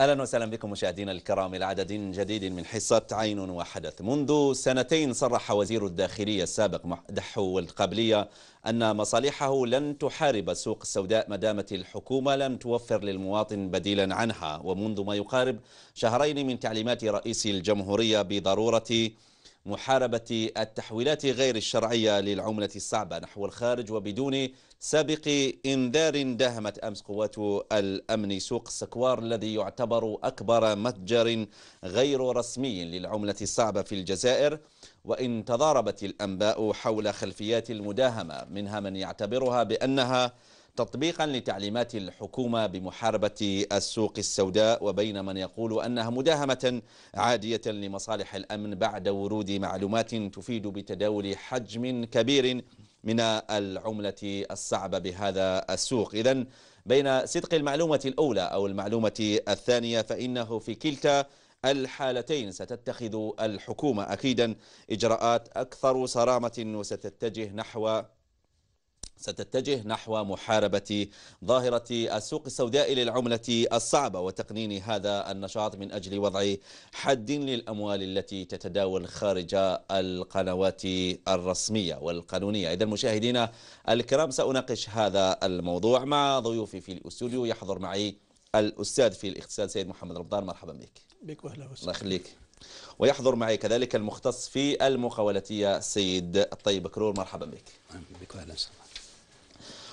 أهلا وسهلا بكم مشاهدينا الكرام إلى عدد جديد من حصة عين وحدث منذ سنتين صرح وزير الداخلية السابق دحو القبلية أن مصالحه لن تحارب السوق السوداء ما دامت الحكومة لم توفر للمواطن بديلا عنها ومنذ ما يقارب شهرين من تعليمات رئيس الجمهورية بضرورة محاربة التحويلات غير الشرعية للعملة الصعبة نحو الخارج وبدون سابق إنذار داهمت أمس قوات الأمن سوق السكوار الذي يعتبر أكبر متجر غير رسمي للعملة الصعبة في الجزائر وإن تضاربت الأنباء حول خلفيات المداهمة منها من يعتبرها بأنها تطبيقا لتعليمات الحكومة بمحاربة السوق السوداء وبين من يقول أنها مداهمة عادية لمصالح الأمن بعد ورود معلومات تفيد بتداول حجم كبير من العملة الصعبة بهذا السوق إذا بين صدق المعلومة الأولى أو المعلومة الثانية فإنه في كلتا الحالتين ستتخذ الحكومة أكيدا إجراءات أكثر صرامة وستتجه نحو ستتجه نحو محاربة ظاهرة السوق السوداء للعملة الصعبة وتقنين هذا النشاط من أجل وضع حد للأموال التي تتداول خارج القنوات الرسمية والقانونية إذا المشاهدين الكرام سأناقش هذا الموضوع مع ضيوفي في الأستوديو يحضر معي الأستاذ في الاقتصاد سيد محمد رمضان مرحبا بك بك وأهلا وسهلا الله يخليك ويحضر معي كذلك المختص في المقاولتية سيد الطيب كرور مرحبا بك بك وأهلا وسهلا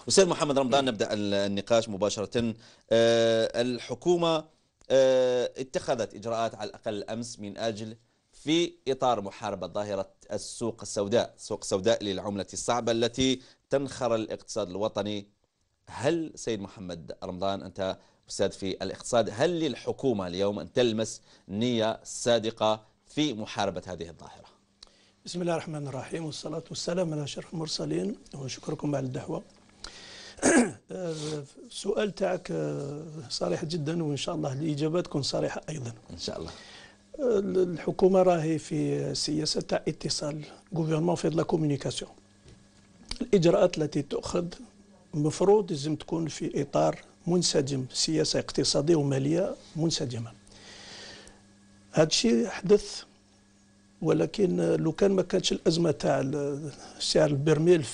أستاذ محمد رمضان إيه. نبدأ النقاش مباشرة آه، الحكومة آه، اتخذت إجراءات على الأقل أمس من أجل في إطار محاربة ظاهرة السوق السوداء السوق السوداء للعملة الصعبة التي تنخر الاقتصاد الوطني هل سيد محمد رمضان أنت أستاذ في الاقتصاد هل للحكومة اليوم أن تلمس نية صادقة في محاربة هذه الظاهرة؟ بسم الله الرحمن الرحيم والصلاة والسلام على أشرف المرسلين وشكركم على الدعوة السؤال تاعك آه، صريح جدا وان شاء الله الاجابه تكون صريحه ايضا ان شاء الله آه، الحكومه راهي في سياسه تاع اتصال غوفرمون في لا كومونيكاسيون الاجراءات التي تؤخذ مفروض لازم تكون في اطار منسجم سياسه اقتصاديه وماليه منسجمه هذا الشيء حدث ولكن لو كان ما كانتش الازمه تاع سعر البرميل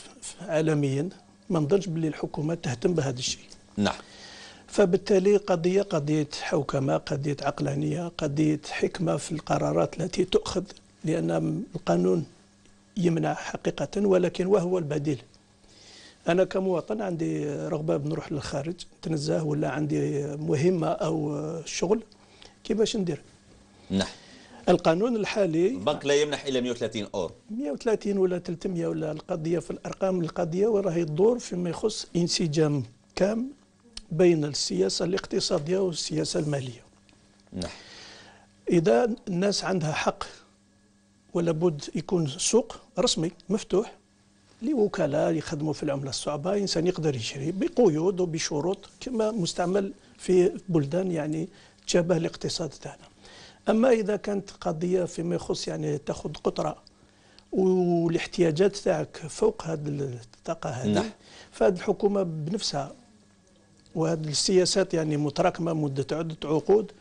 عالميا ما نظنش باللي الحكومه تهتم بهذا الشيء نعم فبالتالي قضيه قضيه حوكمه قضيه عقلانيه قضيه حكمه في القرارات التي تؤخذ لان القانون يمنع حقيقه ولكن وهو البديل انا كمواطن عندي رغبه بنروح للخارج نتنزه ولا عندي مهمه او شغل كيفاش ندير نعم القانون الحالي البنك لا يمنح الا 130 اورو 130 ولا 300 ولا القضيه في الارقام القضيه وراهي تدور فيما يخص انسجام كام بين السياسه الاقتصاديه والسياسه الماليه نعم اذا الناس عندها حق ولابد يكون سوق رسمي مفتوح لوكلاء يخدموا في العمله الصعبه انسان يقدر يشري بقيود وبشروط كما مستعمل في بلدان يعني تشابه الاقتصاد تاعنا أما إذا كانت قضية فيما يخص يعني تاخذ قطرة والاحتياجات تاعك فوق هذه الطاقة هذه نعم. فهذه الحكومة بنفسها وهذه السياسات يعني متراكمة مدة عدة عقود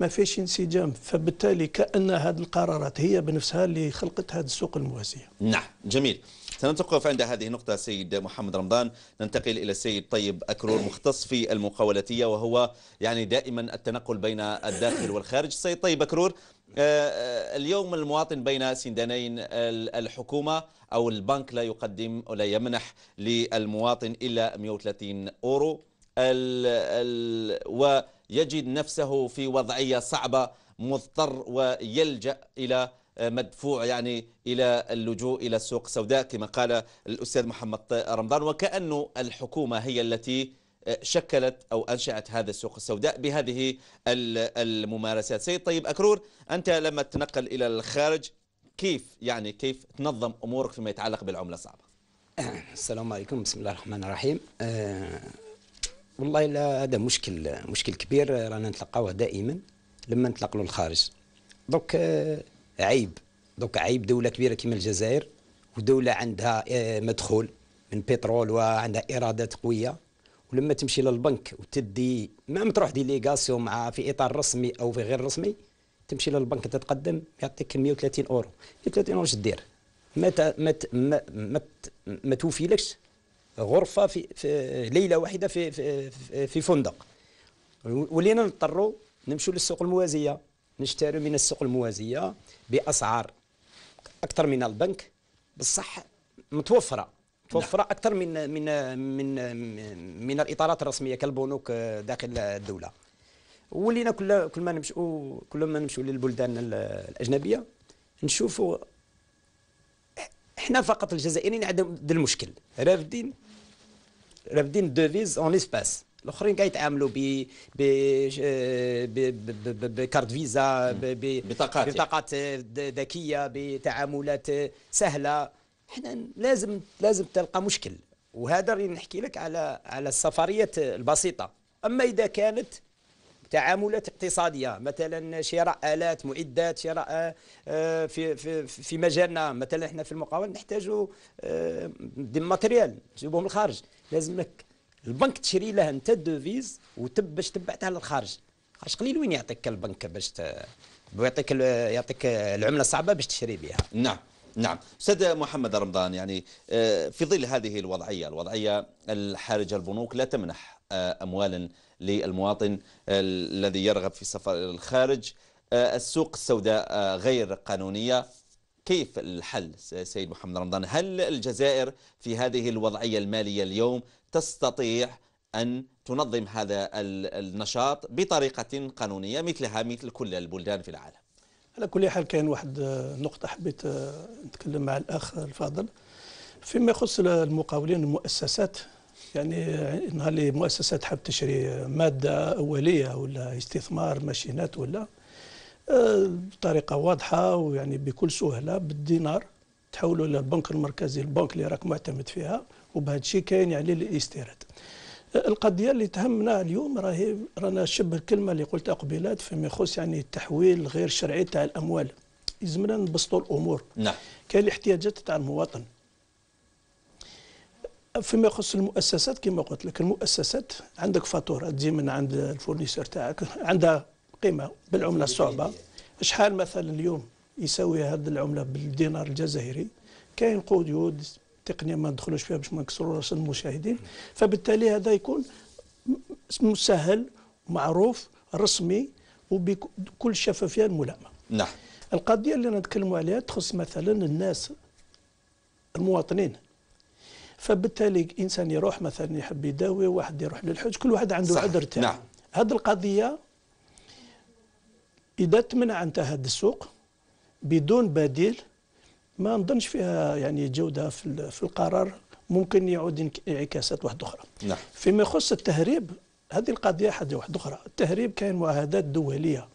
ما فيش انسجام فبالتالي كأن هذه القرارات هي بنفسها اللي خلقت هذه السوق الموازية نعم جميل سنتوقف عند هذه النقطة سيد محمد رمضان ننتقل إلى السيد طيب أكرور مختص في المقاولاتية وهو يعني دائما التنقل بين الداخل والخارج سيد طيب أكرور آه، آه، اليوم المواطن بين سندانين الحكومة أو البنك لا يقدم ولا يمنح للمواطن إلا 130 أورو ال ال ويجد نفسه في وضعية صعبة مضطر ويلجأ إلى مدفوع يعني إلى اللجوء إلى السوق السوداء كما قال الأستاذ محمد رمضان وكأنه الحكومة هي التي شكلت أو أنشأت هذا السوق السوداء بهذه الممارسات سيد طيب أكرور أنت لما تنقل إلى الخارج كيف يعني كيف تنظم أمورك فيما يتعلق بالعملة الصعبة السلام عليكم بسم الله الرحمن الرحيم أه والله لا هذا مشكل مشكل كبير رانا نتلقاوه دائما لما نتلقلوا الخارج دوك أه عيب دوك عيب دوله كبيره كما الجزائر ودوله عندها آه، مدخول من بترول وعندها ايرادات قويه ولما تمشي للبنك وتدي ما تروح دي ليغاسيون مع في اطار رسمي او في غير رسمي تمشي للبنك تتقدم يعطيك 130 اورو 130 اورو دير ما ما ما ما, ما توفيلكش غرفه في, في ليله واحده في في, في فندق ولينا نضطروا نمشوا للسوق الموازيه نشتري من السوق الموازيه باسعار اكثر من البنك بصح متوفره متوفره نعم. اكثر من من من من الاطارات الرسميه كالبنوك داخل الدوله ولينا كل كل ما نمشوا كل ما نمشوا للبلدان الاجنبيه نشوفوا حنا فقط الجزائريين عندهم المشكل رافدين رافدين دوفيز اون اسباس الاخرين قاعد يتعاملوا ب بكارت فيزا بطاقات بطاقات ذكيه بتعاملات سهله احنا لازم لازم تلقى مشكل وهذا اللي نحكي لك على على السفريات البسيطه اما اذا كانت تعاملات اقتصاديه مثلا شراء الات معدات شراء آه، في في في مجالنا مثلا احنا في المقاول نحتاجوا دي آه، ماتريال تجيبوه من الخارج لازم لك البنك تشري لها انت الدوفيز وتب باش تبعتها للخارج خارج قليل وين يعطيك البنك باش ت... يعطيك يعطيك العمله صعبه باش تشري بها نعم نعم استاذ محمد رمضان يعني آه، في ظل هذه الوضعيه الوضعيه الحرجه البنوك لا تمنح آه، اموالا للمواطن آه، الذي يرغب في السفر الى الخارج السوق السوداء غير قانونيه كيف الحل سيد محمد رمضان هل الجزائر في هذه الوضعيه الماليه اليوم تستطيع أن تنظم هذا النشاط بطريقة قانونية مثلها مثل كل البلدان في العالم على كل حال كان واحد نقطة حبيت آه، نتكلم مع الأخ الفاضل فيما يخص المقاولين المؤسسات يعني نهار اللي مؤسسات حاب تشري مادة أولية ولا استثمار ماشينات ولا بطريقة آه، واضحة ويعني بكل سهلة بالدينار تحولوا للبنك المركزي البنك اللي راك معتمد فيها وبهذا الشيء كاين يعني الاستيراد القضيه اللي تهمنا اليوم راهي رانا شبه الكلمه اللي قلتها قبيلات فيما يخص يعني التحويل غير شرعي تاع الاموال يلزمنا نبسطوا الامور نعم كاين الاحتياجات تاع المواطن فيما يخص المؤسسات كما قلت لك المؤسسات عندك فاتوره تجي من عند الفورنيسور تاعك عندها قيمه بالعمله الصعبه شحال مثلا اليوم يساوي هذه العمله بالدينار الجزائري كاين قيود تقنيه ما ندخلوش فيها باش ما نكسروا راس المشاهدين فبالتالي هذا يكون مسهل معروف رسمي وبكل شفافيه الملائمه نعم القضيه اللي نتكلموا عليها تخص مثلا الناس المواطنين فبالتالي انسان يروح مثلا يحب يداوي واحد يروح للحج كل واحد عنده عذر تاعه نعم. هذه القضيه اذا تمنع انت هذا السوق بدون بديل ما نظنش فيها يعني جوده في القرار ممكن يعود انعكاسات واحده اخرى نعم. فيما يخص التهريب هذه القضيه حاجه واحده اخرى التهريب كاين معاهدات دوليه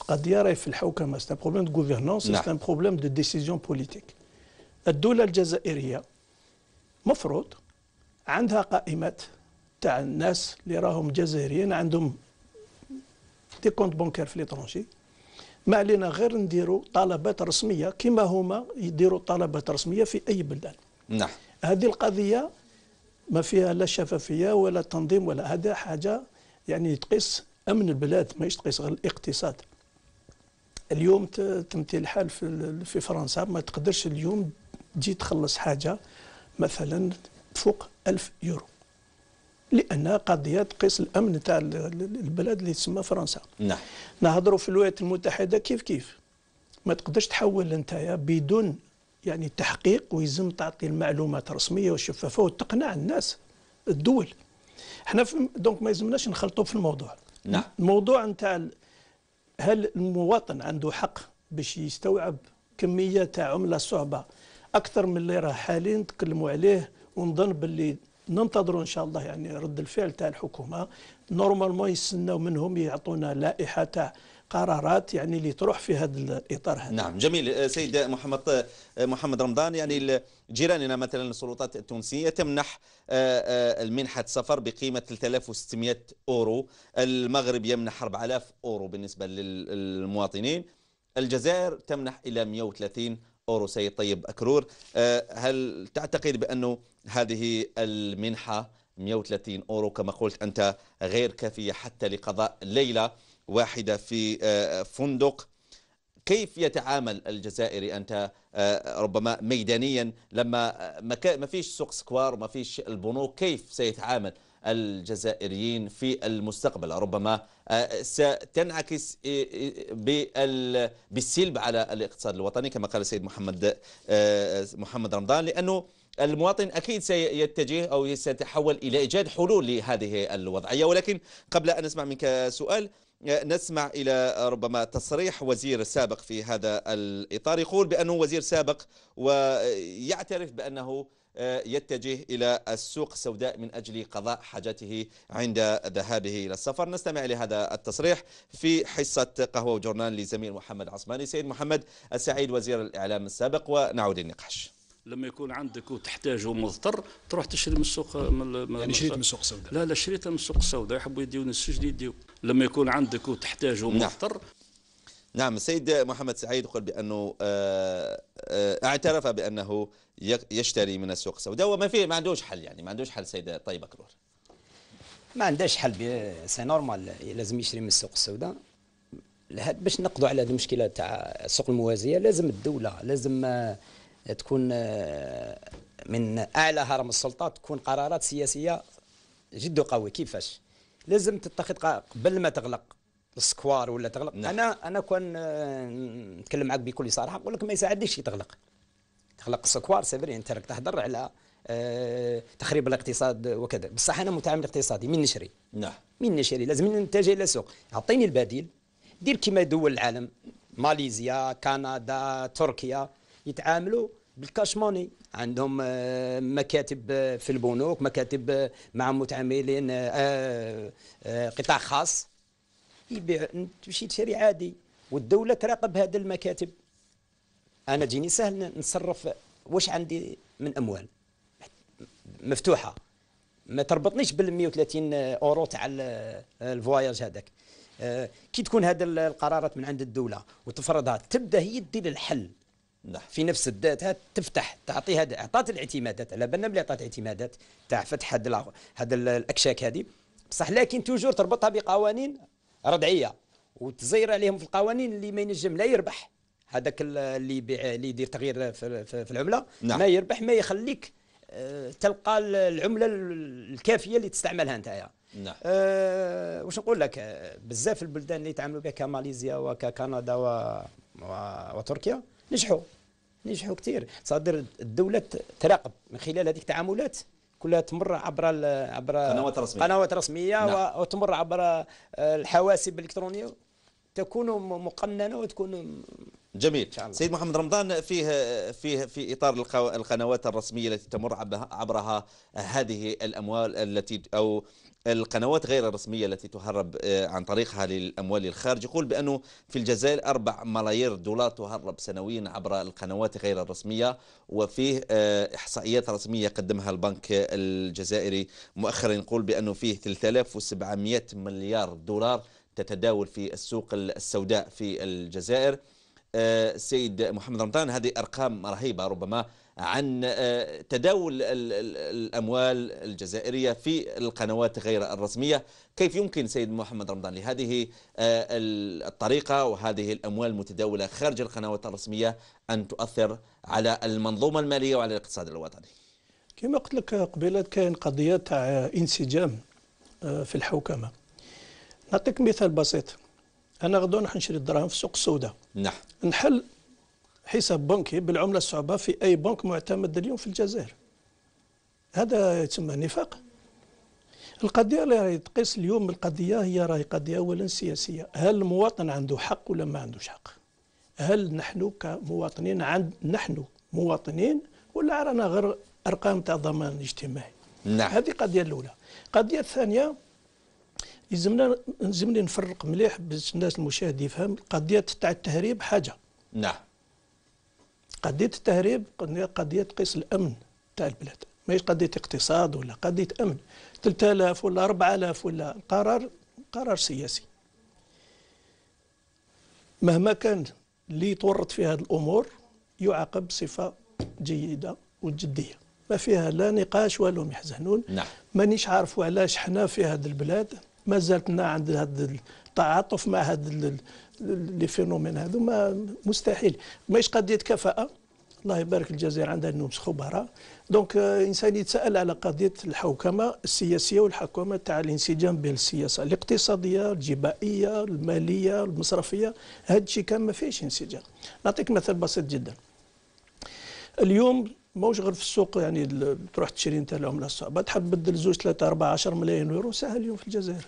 القضيه راهي في الحوكمه سي بروبليم دو غوفيرنونس سي بروبليم دو ديسيزيون بوليتيك الدوله الجزائريه مفروض عندها قائمات تاع الناس اللي راهم جزائريين عندهم دي كونت بونكير في ليترونجي ما علينا غير نديروا طلبات رسميه كما هما يديروا طلبات رسميه في اي بلدان نعم هذه القضيه ما فيها لا شفافيه ولا تنظيم ولا هذا حاجه يعني تقيس امن البلاد ما تقيس غير الاقتصاد اليوم تمثيل الحال في, في فرنسا ما تقدرش اليوم تجي تخلص حاجه مثلا فوق 1000 يورو لانها قضيه تقيس الامن تاع البلد اللي تسمى فرنسا نعم نهضروا في الولايات المتحده كيف كيف ما تقدرش تحول انت بدون يعني تحقيق ويزم تعطي المعلومات رسميه وشفافه وتقنع الناس الدول احنا دونك ما يلزمناش نخلطوا في الموضوع نعم الموضوع نتاع هل المواطن عنده حق باش يستوعب كميه تاع عمله صعبه اكثر من اللي راه حاليا نتكلموا عليه ونظن باللي ننتظروا ان شاء الله يعني رد الفعل تاع الحكومه نورمالمون يستناو منهم يعطونا لائحه تاع قرارات يعني اللي تروح في هذا الاطار هذا نعم جميل آه، سيد محمد آه، محمد رمضان يعني جيراننا مثلا السلطات التونسيه تمنح آه، المنحه سفر بقيمه 3600 اورو المغرب يمنح 4000 اورو بالنسبه للمواطنين الجزائر تمنح الى 130 أورو سيد طيب أكرور آه، هل تعتقد بأنه هذه المنحة 130 أورو كما قلت أنت غير كافية حتى لقضاء ليلة واحدة في آه، فندق كيف يتعامل الجزائري أنت آه، ربما ميدانيا لما ما فيش سوق سكوار وما فيش البنوك كيف سيتعامل الجزائريين في المستقبل ربما آه، ستنعكس بالسلب على الاقتصاد الوطني كما قال السيد محمد آه، محمد رمضان لأنه المواطن أكيد سيتجه أو سيتحول إلى إيجاد حلول لهذه الوضعية ولكن قبل أن نسمع منك سؤال آه، نسمع إلى ربما تصريح وزير سابق في هذا الإطار يقول بأنه وزير سابق ويعترف بأنه يتجه إلى السوق السوداء من أجل قضاء حاجته عند ذهابه إلى السفر نستمع لهذا التصريح في حصة قهوة وجورنال لزميل محمد عصماني سيد محمد السعيد وزير الإعلام السابق ونعود للنقاش لما يكون عندك وتحتاج ومضطر تروح تشري من السوق من يعني شريت من السوق السوداء لا لا شريتها من السوق السوداء يحبوا يديوني السجن يديو لما يكون عندك وتحتاج نعم. ومضطر نعم. نعم السيد محمد سعيد يقول بأنه آه، آه، اعترف بأنه يشتري من السوق السوداء وما فيه ما عندوش حل يعني ما عندوش حل سيد طيبة كرور ما عندهاش حل سي نورمال لازم يشري من السوق السوداء باش نقضوا على هذه المشكله تاع السوق الموازيه لازم الدوله لازم آه، تكون من اعلى هرم السلطه تكون قرارات سياسيه جد قوي كيفاش لازم تتخذ قبل ما تغلق السكوار ولا تغلق نعم. انا انا كون آه، نتكلم معك بكل صراحه نقول لك ما يساعدنيش تغلق تغلق السكوار سيفري انت راك تهضر على آه، تخريب الاقتصاد وكذا بصح انا متعامل اقتصادي من نشري نعم من نشري لازم نتجه الى السوق اعطيني البديل دير كما دول العالم ماليزيا كندا تركيا يتعاملوا بالكاش موني عندهم آه، مكاتب في البنوك مكاتب مع متعاملين قطاع خاص يبيع تمشي تشري عادي والدوله تراقب هذه المكاتب انا جيني سهل نصرف واش عندي من اموال مفتوحه ما تربطنيش بال 130 اورو تاع الفواياج هذاك آه، كي تكون هذه القرارات من عند الدوله وتفرضها تبدا هي تدير الحل نعم. في نفس الذات تفتح تعطي هذا اعطات الاعتمادات على بالنا بلي اعطات اعتمادات تاع فتح هذا الاكشاك هذه بصح لكن توجور تربطها بقوانين ردعيه وتزير عليهم في القوانين اللي ما ينجم لا يربح هذاك اللي يبيع اللي يدير تغيير في, في العمله نعم. ما يربح ما يخليك آه، تلقى العمله الكافيه اللي تستعملها نتايا نعم أه واش نقول لك بزاف البلدان اللي يتعاملوا بها كماليزيا وككندا و... و... وتركيا نجحوا نجحوا كثير صادر الدوله تراقب من خلال هذيك التعاملات كلها تمر عبر عبر قنوات رسميه قنوات رسميه نعم. وتمر عبر الحواسب الالكترونيه تكون مقننه وتكون جميل سيد محمد رمضان فيه فيه في اطار القنوات الرسميه التي تمر عبرها هذه الاموال التي او القنوات غير الرسمية التي تهرب آه، عن طريقها للأموال الخارج يقول بأنه في الجزائر 4 ملايير دولار تهرب سنويا عبر القنوات غير الرسمية وفيه آه، إحصائيات رسمية قدمها البنك الجزائري مؤخرا يقول بأنه فيه 3700 مليار دولار تتداول في السوق السوداء في الجزائر السيد آه، محمد رمضان هذه أرقام رهيبة ربما عن آه، تداول الأموال الجزائرية في القنوات غير الرسمية كيف يمكن سيد محمد رمضان لهذه آه، الطريقة وهذه الأموال المتداولة خارج القنوات الرسمية أن تؤثر على المنظومة المالية وعلى الاقتصاد الوطني كما قلت لك قبيلة كان قضية تاع انسجام في الحوكمة نعطيك مثال بسيط انا غدا نروح نشري الدراهم في سوق السوداء نعم نحل حساب بنكي بالعمله الصعبه في اي بنك معتمد اليوم في الجزائر هذا يسمى نفاق القضيه اللي راهي تقيس اليوم القضيه هي راهي قضيه اولا سياسيه هل المواطن عنده حق ولا ما عندوش حق هل نحن كمواطنين عند نحن مواطنين ولا رانا غير ارقام تاع ضمان اجتماعي نعم هذه القضيه الاولى القضيه الثانيه يلزمنا يلزمني نفرق مليح باش الناس المشاهد يفهم قضيه تاع التهريب حاجه نعم قضيه التهريب قضيه تقيس الامن تاع البلاد ماهيش قضيه اقتصاد ولا قضيه امن 3000 ولا 4000 ولا قرار قرار سياسي مهما كان اللي يتورط في هذه الامور يعاقب بصفه جيده وجديه ما فيها لا نقاش ولا هم يحزنون نعم مانيش عارف علاش حنا في هذه البلاد ما زالتنا عند هذا التعاطف مع هذا لي فينومين هذو ما مستحيل ماهيش قضيه كفاءه الله يبارك الجزائر عندها نمس خبراء دونك آه، انسان يتساءل على قضيه الحوكمه السياسيه والحوكمه تاع الانسجام بين السياسه الاقتصاديه الجبائيه الماليه المصرفيه هذا الشيء كان ما فيهش انسجام نعطيك مثال بسيط جدا اليوم ماهوش غير في السوق يعني تروح تشري انت العمله الصعبه تحب تبدل زوج ثلاثه اربعه 10 ملايين يورو سهل اليوم في الجزائر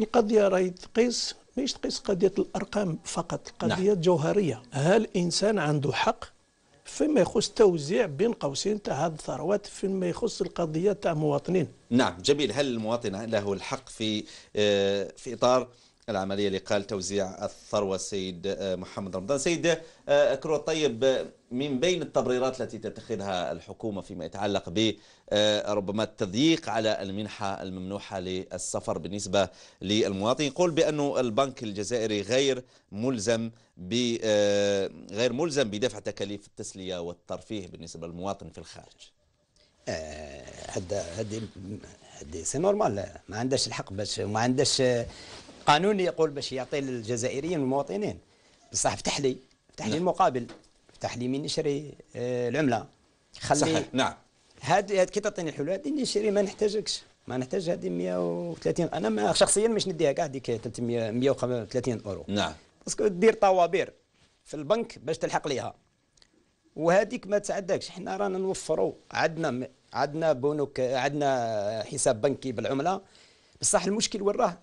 القضية راهي تقيس ماهيش تقيس قضية الأرقام فقط نعم. قضية نعم. جوهرية هل الإنسان عنده حق فيما يخص توزيع بين قوسين تاع هذه الثروات فيما يخص القضية تاع مواطنين نعم جميل هل المواطن له الحق في آه، في إطار العملية اللي قال توزيع الثروة السيد آه، محمد رمضان سيد آه، كرو طيب آه، من بين التبريرات التي تتخذها الحكومة فيما يتعلق ب ربما التضييق على المنحة الممنوحة للسفر بالنسبة للمواطن يقول بأن البنك الجزائري غير ملزم ب غير ملزم بدفع تكاليف التسلية والترفيه بالنسبة للمواطن في الخارج هذا هذه هذه سي نورمال ما عندهاش الحق باش ما عندهاش قانون يقول باش يعطي للجزائريين والمواطنين بصح افتح لي افتح لي نعم. المقابل افتح لي من نشري آه، العمله خلي صحيح نعم هاد هاد كي تعطيني الحلول هذه نشري ما نحتاجكش ما نحتاج هذه 130 انا ما شخصيا مش نديها كاع هذيك 300 135 اورو نعم باسكو دير طوابير في البنك باش تلحق ليها وهذيك ما تساعدكش حنا رانا نوفروا عندنا عندنا بنوك عندنا حساب بنكي بالعمله بصح المشكل وين راه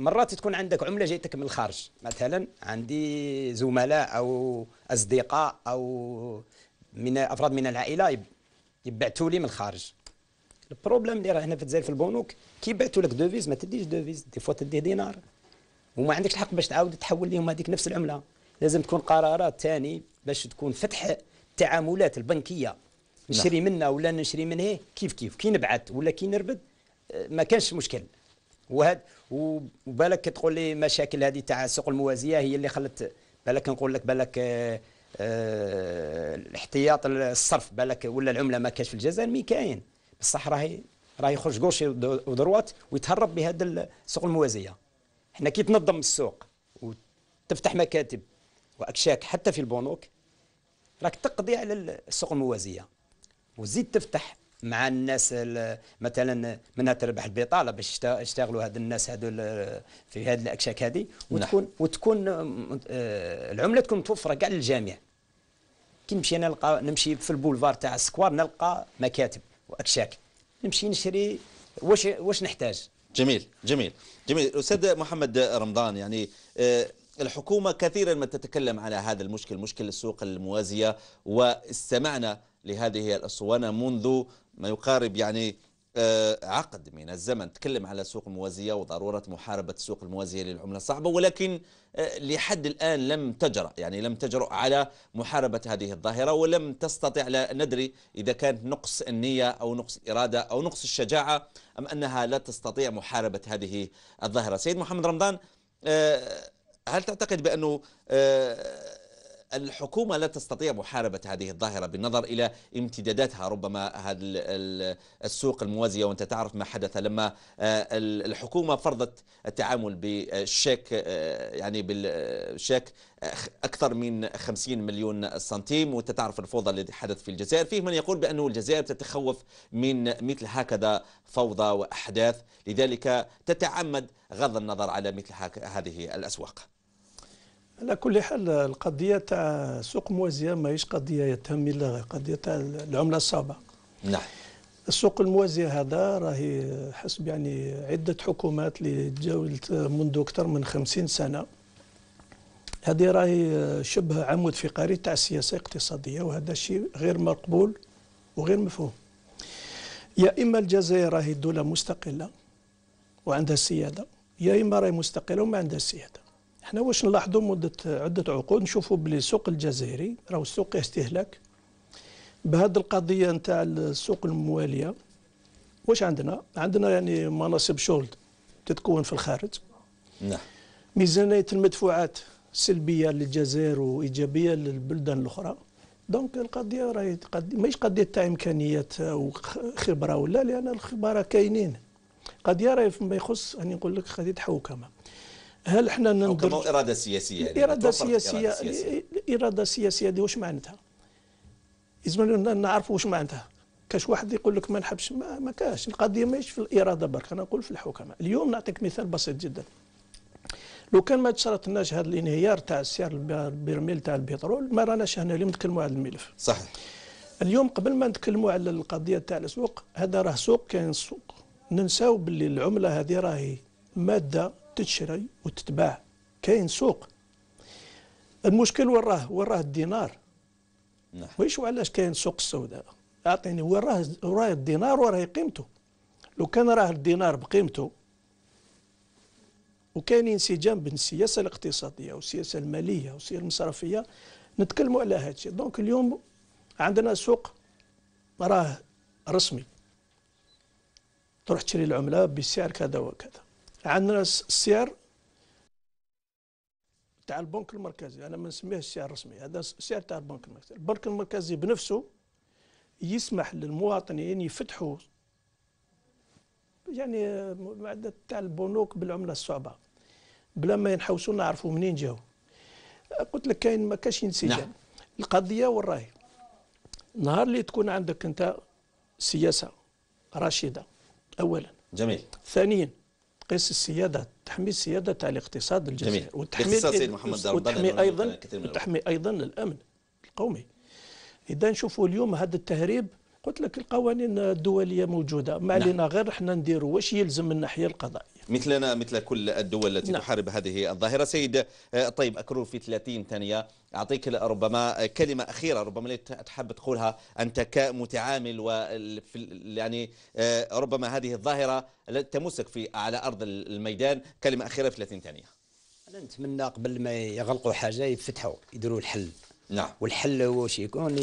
مرات تكون عندك عمله جايتك من الخارج مثلا عندي زملاء او اصدقاء او من افراد من العائله يبعثوا لي من الخارج البروبليم اللي راه هنا في الجزائر في البنوك كيبعثوا لك دوفيز ما تديش دوفيز دي فوا تدي دينار وما عندكش الحق باش تعاود تحول لهم هذيك نفس العمله لازم تكون قرارات ثاني باش تكون فتح التعاملات البنكيه نعم. نشري منه ولا نشري من كيف كيف كي نبعث ولا كي نربد آه، ما كانش مشكل وهاد وبالك تقول لي مشاكل هذه تاع السوق الموازيه هي اللي خلت بالك نقول لك بالك آه آه الاحتياط الصرف بالك ولا العمله ما كاش في الجزائر مي كاين بصح راهي راهي يخرج كوشي ودروات ويتهرب بهذا السوق الموازيه حنا كي تنظم السوق وتفتح مكاتب واكشاك حتى في البنوك راك تقضي على السوق الموازيه وزيد تفتح مع الناس مثلا منها تربح البطاله باش يشتغلوا هاد الناس هادو في هذه الاكشاك هذه وتكون نعم. وتكون آه، العمله تكون متوفره كاع للجميع كي نمشي انا نلقى نمشي في البولفار تاع السكوار نلقى مكاتب واكشاك نمشي نشري واش واش نحتاج جميل جميل جميل استاذ محمد رمضان يعني آه، الحكومه كثيرا ما تتكلم على هذا المشكل مشكل السوق الموازيه واستمعنا لهذه الأسطوانة منذ ما يقارب يعني آه، عقد من الزمن تكلم على سوق الموازية وضرورة محاربة سوق الموازية للعملة الصعبة ولكن آه، لحد الآن لم تجرأ يعني لم تجرأ على محاربة هذه الظاهرة ولم تستطع لا ندري إذا كان نقص النية أو نقص الإرادة أو نقص الشجاعة أم أنها لا تستطيع محاربة هذه الظاهرة سيد محمد رمضان آه، هل تعتقد بأنه الحكومة لا تستطيع محاربة هذه الظاهرة بالنظر إلى امتداداتها ربما هذا السوق الموازية وأنت تعرف ما حدث لما آه، الحكومة فرضت التعامل بالشيك آه، يعني بالشيك آه، أكثر من 50 مليون سنتيم وأنت تعرف الفوضى الذي حدث في الجزائر فيه من يقول بأنه الجزائر تتخوف من مثل هكذا فوضى وأحداث لذلك تتعمد غض النظر على مثل هذه الأسواق على كل حال القضيه تاع سوق موازيه ماهيش قضيه يتهم الا قضيه تاع العمله الصعبه نعم السوق الموازية هذا راهي حسب يعني عدة حكومات اللي تجاوزت منذ أكثر من خمسين سنة هذه راهي شبه عمود فقري تاع السياسة الاقتصادية وهذا شيء غير مقبول وغير مفهوم يا إما الجزائر راهي دولة مستقلة وعندها سيادة يا إما راهي مستقلة وما عندها سيادة احنا واش نلاحظوا مده عده عقود نشوفوا بلي السوق الجزائري راهو السوق استهلاك بهاد القضيه نتاع السوق المواليه واش عندنا عندنا يعني مناصب شغل تتكون في الخارج نعم ميزانيه المدفوعات سلبيه للجزائر وايجابيه للبلدان الاخرى دونك القضيه راهي ماهيش قضيه تاع امكانيات او خبره ولا لان الخبره كاينين قضيه راهي فيما يخص اني نقول لك قضيه حوكمه هل احنا أو اراده سياسيه يعني اراده سياسيه اراده سياسيه هذه واش معناتها؟ لازم نعرفوا واش معناتها كاش واحد يقول لك ما نحبش ما, ما كاش القضيه ماهيش في الاراده برك انا نقول في الحكماء اليوم نعطيك مثال بسيط جدا لو كان ما تشرطناش هذا الانهيار تاع السعر البرميل تاع البترول ما راناش هنا اليوم نتكلموا على الملف صحيح اليوم قبل ما نتكلموا على القضيه تاع الاسواق هذا راه سوق كاين سوق ننساو باللي العمله هذه راهي ماده تشري وتتباع كاين سوق المشكل وين راه وين راه الدينار نعم واش علاش كاين سوق السوداء اعطيني وين راه وراه الدينار وراه قيمته لو كان راه الدينار بقيمته وكان انسجام بين السياسه الاقتصاديه والسياسه الماليه والسياسه المصرفيه نتكلموا على هذا الشيء دونك اليوم عندنا سوق راه رسمي تروح تشري العمله بسعر كذا وكذا عندنا السعر تاع البنك المركزي انا ما نسميه السعر الرسمي هذا السعر تاع البنك المركزي البنك المركزي بنفسه يسمح للمواطنين يفتحوا يعني عدد تاع البنوك بالعمله الصعبه بلا ما ينحوسوا نعرفوا منين جاو قلت لك كاين ما كاش انسجام نعم. القضيه والراي نهار اللي تكون عندك انت سياسه رشيده اولا جميل ثانيا قيس السيادة تحمي السياده تاع الاقتصاد الجزائري وتحمي محمد وتحمي أيضا وتحمي أيضا الأمن القومي إذا نشوفوا اليوم هذا التهريب قلت لك القوانين الدولية موجودة ما نعم. علينا غير احنا نديروا واش يلزم من الناحية القضائية مثلنا مثل كل الدول التي نعم. تحارب هذه الظاهرة سيد آه، طيب أكرر في 30 ثانية أعطيك ربما كلمة أخيرة ربما تحب تقولها أنت كمتعامل و يعني آه، ربما هذه الظاهرة تمسك في على أرض الميدان كلمة أخيرة في 30 ثانية أنا نتمنى قبل ما يغلقوا حاجة يفتحوا يديروا الحل نعم والحل هو شيء يكون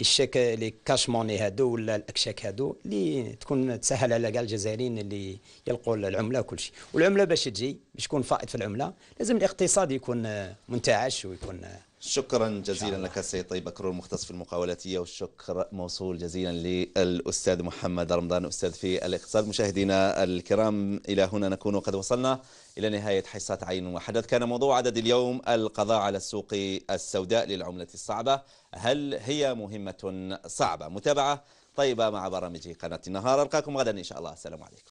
الشك لي كاشموني هادو ولا الاكشاك هادو اللي تكون تسهل على كاع الجزائريين اللي يلقوا العمله وكل شيء والعمله باش تجي باش يكون فائض في العمله لازم الاقتصاد يكون منتعش ويكون شكرا جزيلا لك السيد طيب أكرور المختص في المقاولاتية والشكر موصول جزيلا للأستاذ محمد رمضان أستاذ في الاقتصاد مشاهدينا الكرام إلى هنا نكون قد وصلنا إلى نهاية حصة عين وحدث كان موضوع عدد اليوم القضاء على السوق السوداء للعملة الصعبة هل هي مهمة صعبة متابعة طيبة مع برامج قناة النهار ألقاكم غدا إن شاء الله السلام عليكم